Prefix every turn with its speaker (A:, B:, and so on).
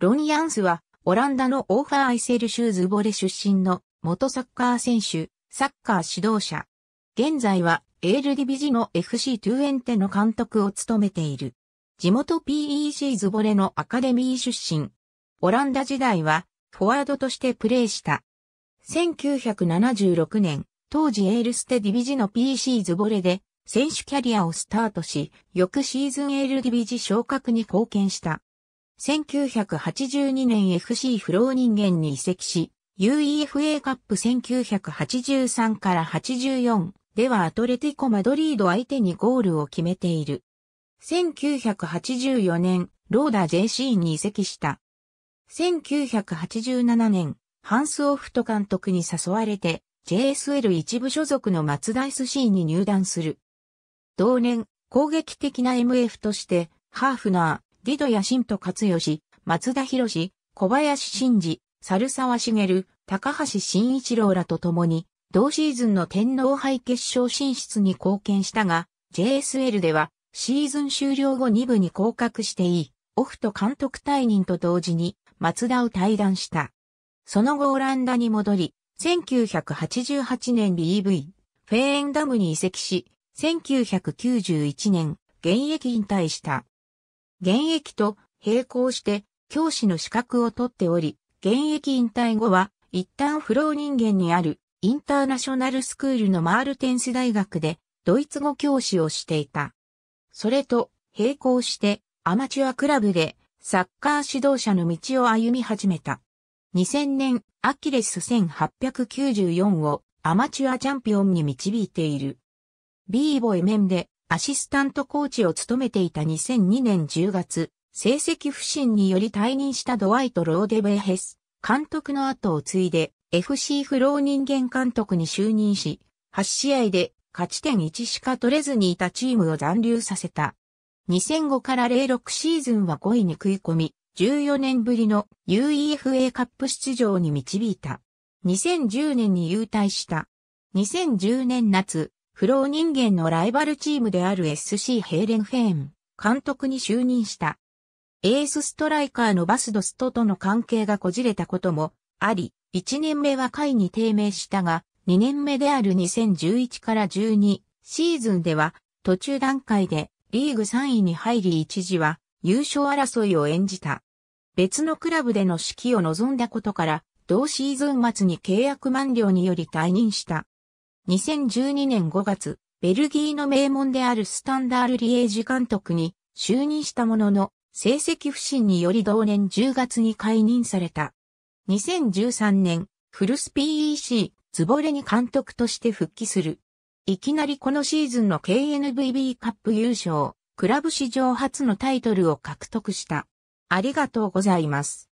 A: ロニアンスは、オランダのオーファー・アイセルシューズボレ出身の元サッカー選手、サッカー指導者。現在は、エールディビジの FC トゥエンテの監督を務めている。地元 PEC ズボレのアカデミー出身。オランダ時代は、フォワードとしてプレーした。1976年、当時エールステディビジの PC ズボレで、選手キャリアをスタートし、翌シーズンエールディビジ昇格に貢献した。1982年 FC フロー人間に移籍し、UEFA カップ1983から84ではアトレティコ・マドリード相手にゴールを決めている。1984年、ローダ JC に移籍した。1987年、ハンス・オフト監督に誘われて、JSL 一部所属の松シー c に入団する。同年、攻撃的な MF として、ハーフナリドヤ信都勝義、松田博士、小林真二、猿沢茂、高橋慎一郎らと共に、同シーズンの天皇杯決勝進出に貢献したが、JSL ではシーズン終了後2部に降格していい、オフと監督退任と同時に松田を退団した。その後オランダに戻り、1988年 BV、フェーンダムに移籍し、1991年、現役引退した。現役と並行して教師の資格を取っており、現役引退後は一旦不老人間にあるインターナショナルスクールのマールテンス大学でドイツ語教師をしていた。それと並行してアマチュアクラブでサッカー指導者の道を歩み始めた。2000年アキレス1894をアマチュアチャンピオンに導いている。ビーボエメンでアシスタントコーチを務めていた2002年10月、成績不振により退任したドワイト・ローデベヘス監督の後を継いで FC フロー人間監督に就任し、8試合で勝ち点1しか取れずにいたチームを残留させた。2005から06シーズンは5位に食い込み、14年ぶりの UEFA カップ出場に導いた。2010年に優退した。2010年夏、フロー人間のライバルチームである SC ヘーレンフェーン、監督に就任した。エースストライカーのバスドストとの関係がこじれたこともあり、1年目は下位に低迷したが、2年目である2011から12シーズンでは、途中段階でリーグ3位に入り一時は優勝争いを演じた。別のクラブでの指揮を望んだことから、同シーズン末に契約満了により退任した。2012年5月、ベルギーの名門であるスタンダール・リエージ監督に就任したものの、成績不振により同年10月に解任された。2013年、フルス PEC、ズボレに監督として復帰する。いきなりこのシーズンの KNVB カップ優勝、クラブ史上初のタイトルを獲得した。ありがとうございます。